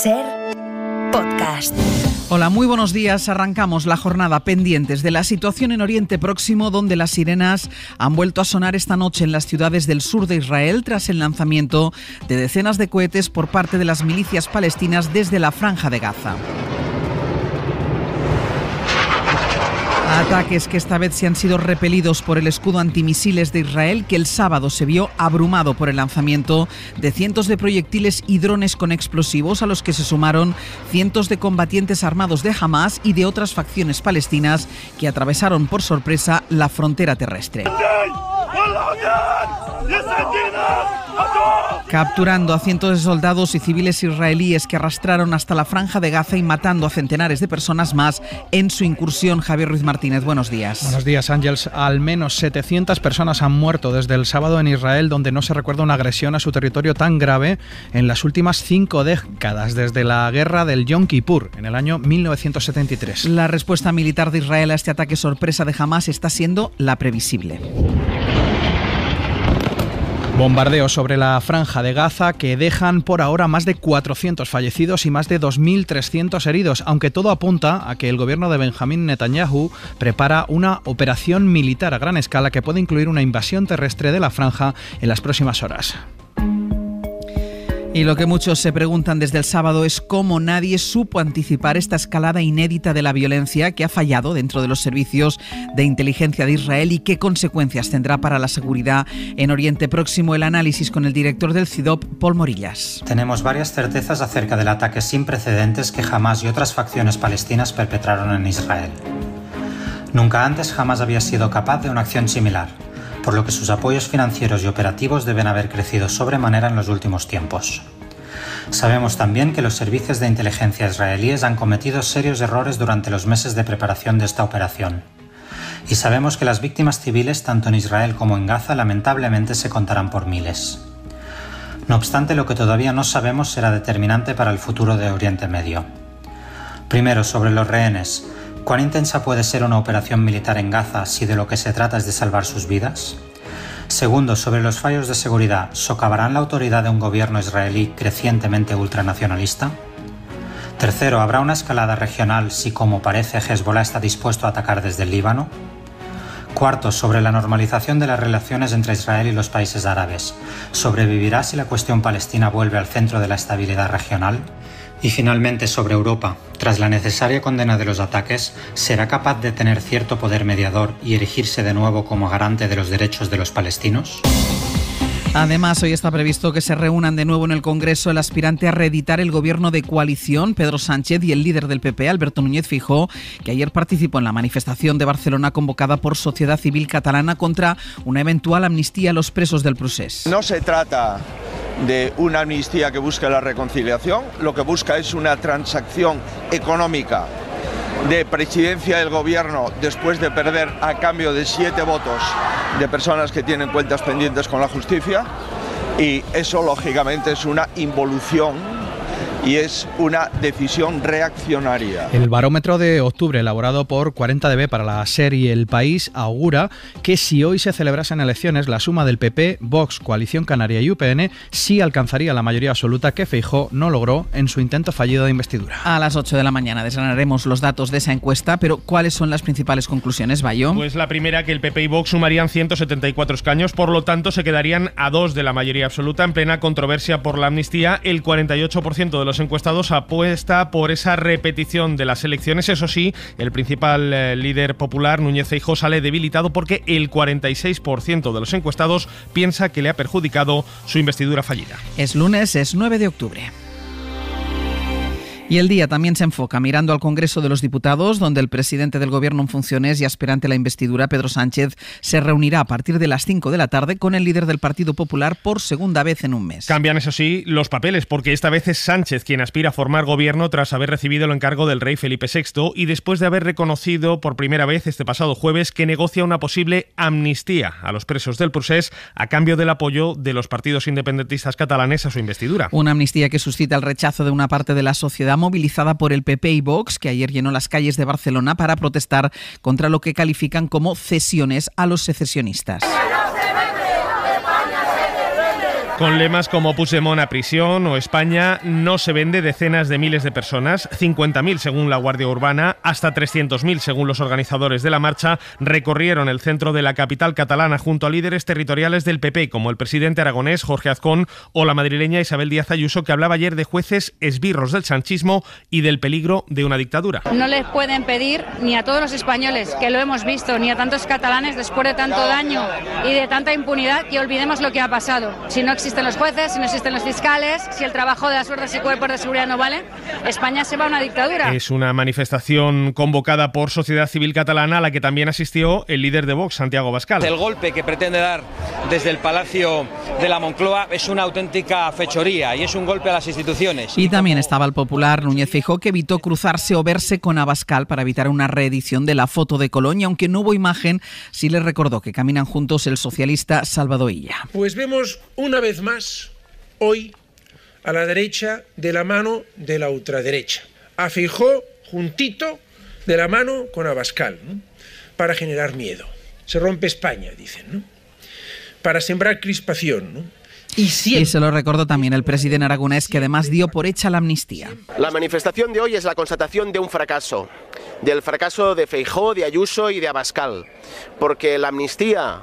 Ser podcast. Hola, muy buenos días. Arrancamos la jornada pendientes de la situación en Oriente Próximo, donde las sirenas han vuelto a sonar esta noche en las ciudades del sur de Israel tras el lanzamiento de decenas de cohetes por parte de las milicias palestinas desde la franja de Gaza. Ataques que esta vez se han sido repelidos por el escudo antimisiles de Israel que el sábado se vio abrumado por el lanzamiento de cientos de proyectiles y drones con explosivos a los que se sumaron cientos de combatientes armados de Hamas y de otras facciones palestinas que atravesaron por sorpresa la frontera terrestre. Capturando a cientos de soldados y civiles israelíes que arrastraron hasta la franja de Gaza y matando a centenares de personas más en su incursión. Javier Ruiz Martínez, buenos días. Buenos días, Ángels. Al menos 700 personas han muerto desde el sábado en Israel, donde no se recuerda una agresión a su territorio tan grave en las últimas cinco décadas, desde la guerra del Yom Kippur en el año 1973. La respuesta militar de Israel a este ataque sorpresa de Hamas está siendo la previsible. Bombardeos sobre la franja de Gaza que dejan por ahora más de 400 fallecidos y más de 2.300 heridos, aunque todo apunta a que el gobierno de Benjamín Netanyahu prepara una operación militar a gran escala que puede incluir una invasión terrestre de la franja en las próximas horas. Y lo que muchos se preguntan desde el sábado es cómo nadie supo anticipar esta escalada inédita de la violencia que ha fallado dentro de los servicios de inteligencia de Israel y qué consecuencias tendrá para la seguridad en Oriente Próximo. El análisis con el director del CIDOP, Paul Morillas. Tenemos varias certezas acerca del ataque sin precedentes que Hamas y otras facciones palestinas perpetraron en Israel. Nunca antes jamás había sido capaz de una acción similar por lo que sus apoyos financieros y operativos deben haber crecido sobremanera en los últimos tiempos. Sabemos también que los servicios de inteligencia israelíes han cometido serios errores durante los meses de preparación de esta operación. Y sabemos que las víctimas civiles, tanto en Israel como en Gaza, lamentablemente se contarán por miles. No obstante, lo que todavía no sabemos será determinante para el futuro de Oriente Medio. Primero, sobre los rehenes. ¿Cuán intensa puede ser una operación militar en Gaza si de lo que se trata es de salvar sus vidas? Segundo, sobre los fallos de seguridad, ¿socavarán la autoridad de un gobierno israelí crecientemente ultranacionalista? Tercero, ¿habrá una escalada regional si, como parece, Hezbollah está dispuesto a atacar desde el Líbano? Cuarto, sobre la normalización de las relaciones entre Israel y los países árabes. ¿Sobrevivirá si la cuestión palestina vuelve al centro de la estabilidad regional? Y finalmente sobre Europa, tras la necesaria condena de los ataques, ¿será capaz de tener cierto poder mediador y erigirse de nuevo como garante de los derechos de los palestinos? Además, hoy está previsto que se reúnan de nuevo en el Congreso el aspirante a reeditar el gobierno de coalición, Pedro Sánchez, y el líder del PP, Alberto Núñez Fijó, que ayer participó en la manifestación de Barcelona convocada por Sociedad Civil Catalana contra una eventual amnistía a los presos del proceso. No se trata de una amnistía que busca la reconciliación, lo que busca es una transacción económica de presidencia del gobierno después de perder a cambio de siete votos de personas que tienen cuentas pendientes con la justicia y eso lógicamente es una involución y es una decisión reaccionaria. El barómetro de octubre elaborado por 40DB para la serie El País augura que si hoy se celebrasen elecciones, la suma del PP, Vox, Coalición Canaria y UPN sí alcanzaría la mayoría absoluta que fijó no logró en su intento fallido de investidura. A las 8 de la mañana desgranaremos los datos de esa encuesta, pero ¿cuáles son las principales conclusiones, Bayo? Pues la primera, que el PP y Vox sumarían 174 escaños, por lo tanto se quedarían a dos de la mayoría absoluta en plena controversia por la amnistía. El 48% de los encuestados apuesta por esa repetición de las elecciones. Eso sí, el principal eh, líder popular, Núñez Feijóo, sale debilitado porque el 46% de los encuestados piensa que le ha perjudicado su investidura fallida. Es lunes, es 9 de octubre. Y el día también se enfoca mirando al Congreso de los Diputados, donde el presidente del Gobierno en funciones y aspirante a la investidura, Pedro Sánchez, se reunirá a partir de las 5 de la tarde con el líder del Partido Popular por segunda vez en un mes. Cambian, eso sí, los papeles, porque esta vez es Sánchez quien aspira a formar gobierno tras haber recibido el encargo del rey Felipe VI y después de haber reconocido por primera vez este pasado jueves que negocia una posible amnistía a los presos del procés a cambio del apoyo de los partidos independentistas catalanes a su investidura. Una amnistía que suscita el rechazo de una parte de la sociedad movilizada por el PP y Vox, que ayer llenó las calles de Barcelona para protestar contra lo que califican como cesiones a los secesionistas. Con lemas como Puigdemont a prisión o España, no se vende decenas de miles de personas, 50.000 según la Guardia Urbana, hasta 300.000 según los organizadores de la marcha, recorrieron el centro de la capital catalana junto a líderes territoriales del PP, como el presidente aragonés Jorge Azcón o la madrileña Isabel Díaz Ayuso, que hablaba ayer de jueces esbirros del sanchismo y del peligro de una dictadura. No les pueden pedir ni a todos los españoles, que lo hemos visto, ni a tantos catalanes después de tanto daño y de tanta impunidad, que olvidemos lo que ha pasado. Si no existen los jueces, si no existen los fiscales, si el trabajo de las fuerzas y cuerpos de seguridad no vale, España se va a una dictadura. Es una manifestación convocada por Sociedad Civil Catalana a la que también asistió el líder de Vox, Santiago Bascal. El golpe que pretende dar desde el Palacio de la Moncloa es una auténtica fechoría y es un golpe a las instituciones. Y también estaba el popular Núñez Fijó que evitó cruzarse o verse con Abascal para evitar una reedición de la foto de Colonia, aunque no hubo imagen, sí le recordó que caminan juntos el socialista Salvador Illa. Pues vemos una vez más, hoy, a la derecha de la mano de la ultraderecha. A Feijó juntito de la mano con Abascal, para generar miedo. Se rompe España, dicen, para sembrar crispación. Y, y, se lo recordó también el presidente aragonés, que además dio por hecha la amnistía. La manifestación de hoy es la constatación de un fracaso, del fracaso de Feijó, de Ayuso y de Abascal, porque la amnistía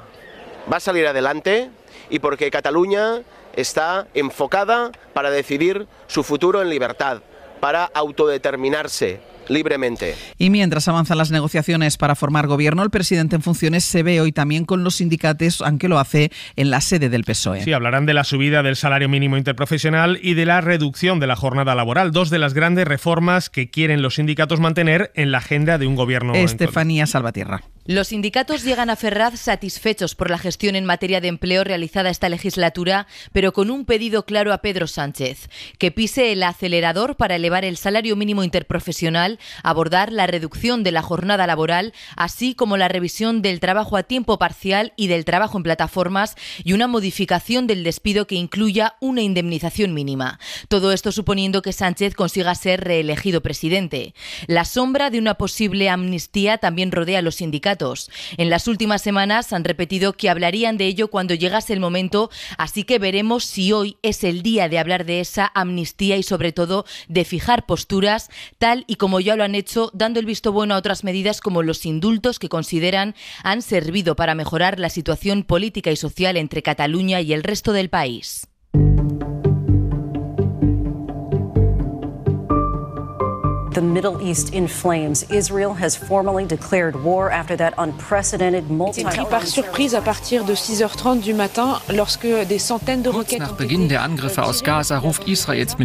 va a salir adelante, y porque Cataluña está enfocada para decidir su futuro en libertad, para autodeterminarse, libremente. Y mientras avanzan las negociaciones para formar gobierno, el presidente en funciones se ve hoy también con los sindicatos, aunque lo hace en la sede del PSOE. Sí, hablarán de la subida del salario mínimo interprofesional y de la reducción de la jornada laboral, dos de las grandes reformas que quieren los sindicatos mantener en la agenda de un gobierno. Estefanía Salvatierra. Los sindicatos llegan a Ferraz satisfechos por la gestión en materia de empleo realizada esta legislatura, pero con un pedido claro a Pedro Sánchez, que pise el acelerador para elevar el salario mínimo interprofesional, abordar la reducción de la jornada laboral, así como la revisión del trabajo a tiempo parcial y del trabajo en plataformas y una modificación del despido que incluya una indemnización mínima. Todo esto suponiendo que Sánchez consiga ser reelegido presidente. La sombra de una posible amnistía también rodea a los sindicatos en las últimas semanas han repetido que hablarían de ello cuando llegase el momento, así que veremos si hoy es el día de hablar de esa amnistía y sobre todo de fijar posturas, tal y como ya lo han hecho, dando el visto bueno a otras medidas como los indultos que consideran han servido para mejorar la situación política y social entre Cataluña y el resto del país. the Middle East in flames. Israel has formally declared war after that unprecedented multi par surprise à partir de 6h30 du matin lorsque des centaines de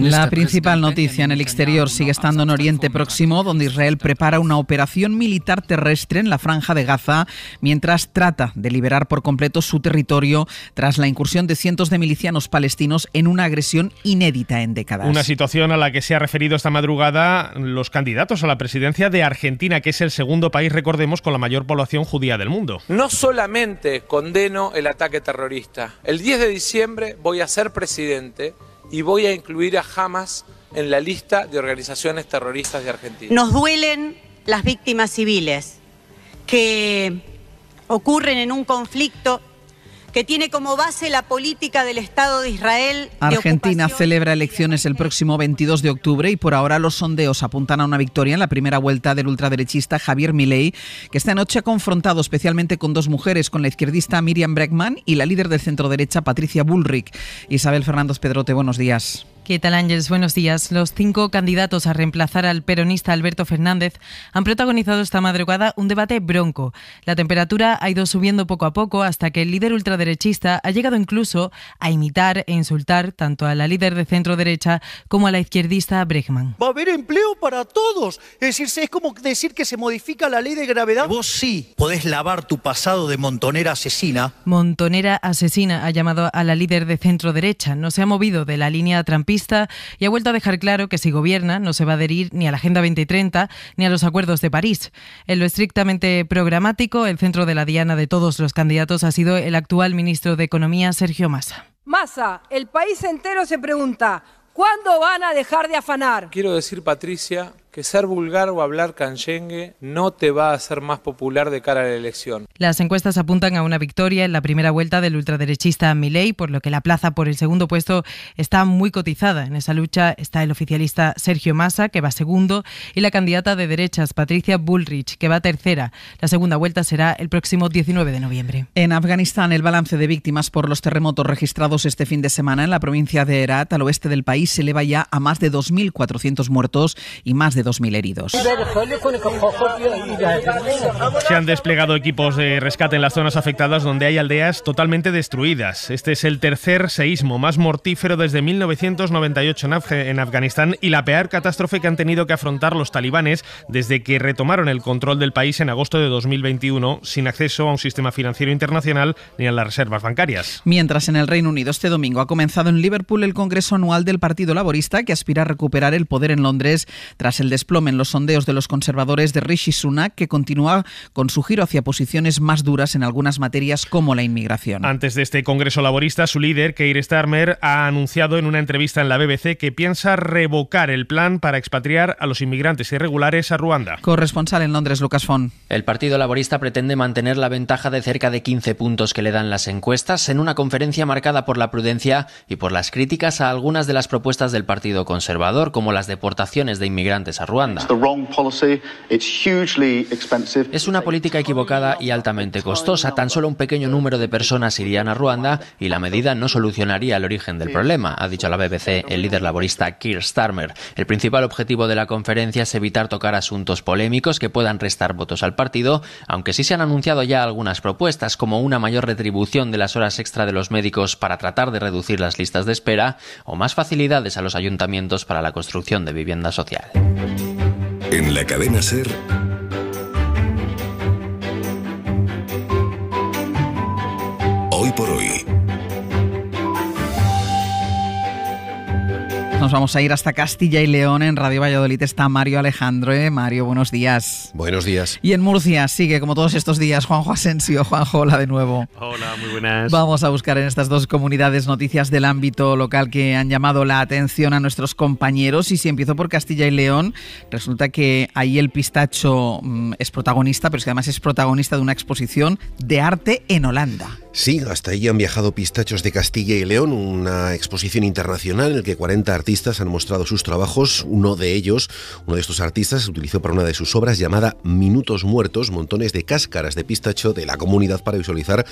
La principal noticia en el exterior sigue estando en Oriente Próximo, donde Israel prepara una operación militar terrestre en la franja de Gaza mientras trata de liberar por completo su territorio tras la incursión de cientos de milicianos palestinos en una agresión inédita en décadas. Una situación a la que se ha referido esta madrugada los candidatos a la presidencia de Argentina, que es el segundo país, recordemos, con la mayor población judía del mundo. No solamente condeno el ataque terrorista, el 10 de diciembre voy a ser presidente y voy a incluir a Hamas en la lista de organizaciones terroristas de Argentina. Nos duelen las víctimas civiles que ocurren en un conflicto que tiene como base la política del Estado de Israel. Argentina celebra elecciones el próximo 22 de octubre y por ahora los sondeos apuntan a una victoria en la primera vuelta del ultraderechista Javier Milei, que esta noche ha confrontado especialmente con dos mujeres, con la izquierdista Miriam Bregman y la líder del centro derecha Patricia Bullrich. Isabel Fernández Pedrote, buenos días. ¿Qué tal, Ángeles? Buenos días. Los cinco candidatos a reemplazar al peronista Alberto Fernández han protagonizado esta madrugada un debate bronco. La temperatura ha ido subiendo poco a poco hasta que el líder ultraderechista ha llegado incluso a imitar e insultar tanto a la líder de centro derecha como a la izquierdista Bregman. Va a haber empleo para todos. Es decir, es como decir que se modifica la ley de gravedad. Vos sí podés lavar tu pasado de montonera asesina. Montonera asesina ha llamado a la líder de centro derecha. No se ha movido de la línea trampista y ha vuelto a dejar claro que si gobierna no se va a adherir ni a la Agenda 2030 ni a los acuerdos de París. En lo estrictamente programático, el centro de la diana de todos los candidatos ha sido el actual ministro de Economía, Sergio Massa. Massa, el país entero se pregunta, ¿cuándo van a dejar de afanar? Quiero decir, Patricia, que ser vulgar o hablar canchengue no te va a hacer más popular de cara a la elección. Las encuestas apuntan a una victoria en la primera vuelta del ultraderechista Milei, por lo que la plaza por el segundo puesto está muy cotizada. En esa lucha está el oficialista Sergio Massa, que va segundo, y la candidata de derechas Patricia Bullrich, que va tercera. La segunda vuelta será el próximo 19 de noviembre. En Afganistán, el balance de víctimas por los terremotos registrados este fin de semana en la provincia de Herat, al oeste del país, se eleva ya a más de 2.400 muertos y más de 2.000 heridos. Se han desplegado equipos de rescate en las zonas afectadas donde hay aldeas totalmente destruidas. Este es el tercer seísmo más mortífero desde 1998 en, en Afganistán y la peor catástrofe que han tenido que afrontar los talibanes desde que retomaron el control del país en agosto de 2021 sin acceso a un sistema financiero internacional ni a las reservas bancarias. Mientras en el Reino Unido este domingo ha comenzado en Liverpool el Congreso Anual del Partido Laborista que aspira a recuperar el poder en Londres tras el desplomen los sondeos de los conservadores de Rishi Sunak, que continúa con su giro hacia posiciones más duras en algunas materias como la inmigración. Antes de este Congreso Laborista, su líder, Keir Starmer, ha anunciado en una entrevista en la BBC que piensa revocar el plan para expatriar a los inmigrantes irregulares a Ruanda. Corresponsal en Londres, Lucas Fon. El Partido Laborista pretende mantener la ventaja de cerca de 15 puntos que le dan las encuestas en una conferencia marcada por la prudencia y por las críticas a algunas de las propuestas del Partido Conservador, como las deportaciones de inmigrantes a Ruanda. Es una política equivocada y altamente costosa. Tan solo un pequeño número de personas irían a Ruanda y la medida no solucionaría el origen del problema, ha dicho la BBC el líder laborista Keir Starmer. El principal objetivo de la conferencia es evitar tocar asuntos polémicos que puedan restar votos al partido, aunque sí se han anunciado ya algunas propuestas, como una mayor retribución de las horas extra de los médicos para tratar de reducir las listas de espera o más facilidades a los ayuntamientos para la construcción de vivienda social. En la cadena Ser. Hoy por hoy. Nos vamos a ir hasta Castilla y León. En Radio Valladolid está Mario Alejandro. ¿eh? Mario, buenos días. Buenos días. Y en Murcia sigue, como todos estos días, Juanjo Asensio. Juanjo, hola de nuevo. Hola, muy buenas. Vamos a buscar en estas dos comunidades noticias del ámbito local que han llamado la atención a nuestros compañeros. Y si empiezo por Castilla y León, resulta que ahí el pistacho mm, es protagonista, pero es que además es protagonista de una exposición de arte en Holanda. Sí, hasta allí han viajado Pistachos de Castilla y León, una exposición internacional en la que 40 artistas han mostrado sus trabajos. Uno de ellos, uno de estos artistas, se utilizó para una de sus obras llamada Minutos Muertos, montones de cáscaras de pistacho de la comunidad para visualizar,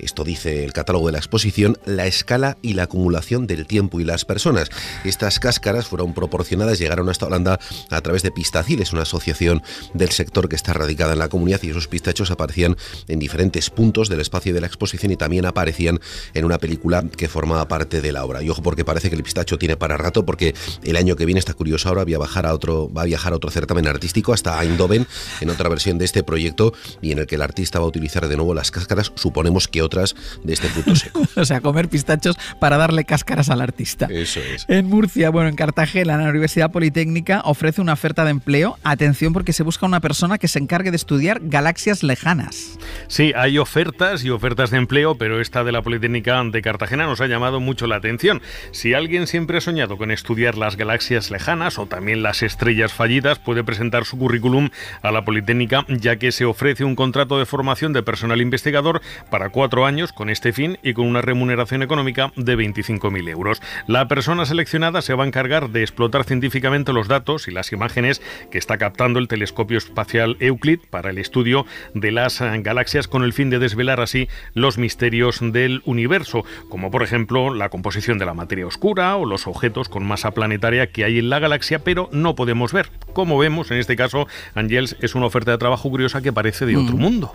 esto dice el catálogo de la exposición, la escala y la acumulación del tiempo y las personas. Estas cáscaras fueron proporcionadas, llegaron hasta Holanda a través de Pistaciles, una asociación del sector que está radicada en la comunidad y esos pistachos aparecían en diferentes puntos del espacio de la exposición y también aparecían en una película que formaba parte de la obra. Y ojo porque parece que el pistacho tiene para rato porque el año que viene está curioso ahora a otro, va a viajar a otro certamen artístico hasta Eindhoven en otra versión de este proyecto y en el que el artista va a utilizar de nuevo las cáscaras, suponemos que otras de este punto seco. o sea, comer pistachos para darle cáscaras al artista. Eso es. En Murcia, bueno, en Cartagena, la Universidad Politécnica ofrece una oferta de empleo. Atención porque se busca una persona que se encargue de estudiar galaxias lejanas. Sí, hay ofertas y ofertas de empleo pero esta de la Politécnica de Cartagena nos ha llamado mucho la atención. Si alguien siempre ha soñado con estudiar las galaxias lejanas o también las estrellas fallidas, puede presentar su currículum a la Politécnica, ya que se ofrece un contrato de formación de personal investigador para cuatro años con este fin y con una remuneración económica de 25.000 euros. La persona seleccionada se va a encargar de explotar científicamente los datos y las imágenes que está captando el telescopio espacial Euclid para el estudio de las galaxias con el fin de desvelar así los misterios del universo, como por ejemplo la composición de la materia oscura o los objetos con masa planetaria que hay en la galaxia, pero no podemos ver. Como vemos, en este caso, Angels es una oferta de trabajo curiosa que parece de otro mm. mundo.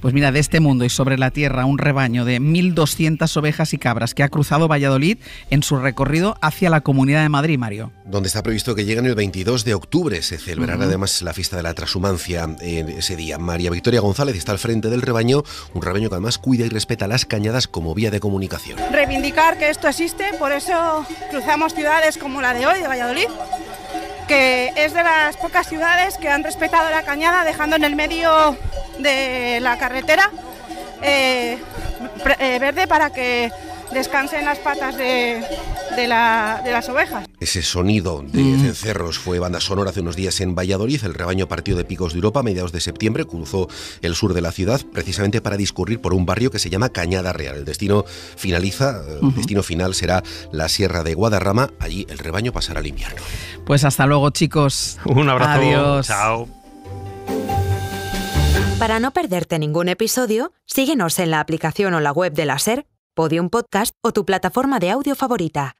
Pues mira, de este mundo y sobre la Tierra, un rebaño de 1.200 ovejas y cabras que ha cruzado Valladolid en su recorrido hacia la Comunidad de Madrid, Mario. Donde está previsto que lleguen el 22 de octubre. Se celebrará además la fiesta de la transhumancia ese día. María Victoria González está al frente del rebaño, un rebaño que además cuida y respeta las cañadas como vía de comunicación. Reivindicar que esto existe, por eso cruzamos ciudades como la de hoy, de Valladolid, que es de las pocas ciudades que han respetado la cañada dejando en el medio de la carretera eh, eh, verde para que descansen las patas de, de, las ovejas. Ese sonido de mm. cerros fue banda sonora hace unos días en Valladolid. El rebaño partió de Picos de Europa a mediados de septiembre, cruzó el sur de la ciudad precisamente para discurrir por un barrio que se llama Cañada Real. El destino finaliza, el destino final será la Sierra de Guadarrama. Allí el rebaño pasará el invierno. Pues hasta luego, chicos. Un abrazo. Adiós. Chao. Para no perderte ningún episodio, síguenos en la aplicación o la web de la SER Podium Podcast o tu plataforma de audio favorita.